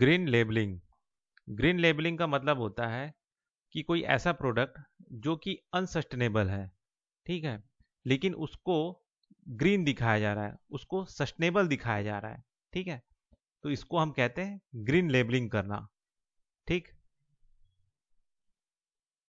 green labelling green labelling का मतलब होता है कि कोई ऐसा प्रोडक्ट जो कि अनसस्टेनेबल है ठीक है लेकिन उसको ग्रीन दिखाया जा रहा है उसको सस्टेनेबल दिखाया जा रहा है ठीक है तो इसको हम कहते हैं ग्रीन लेबलिंग करना ठीक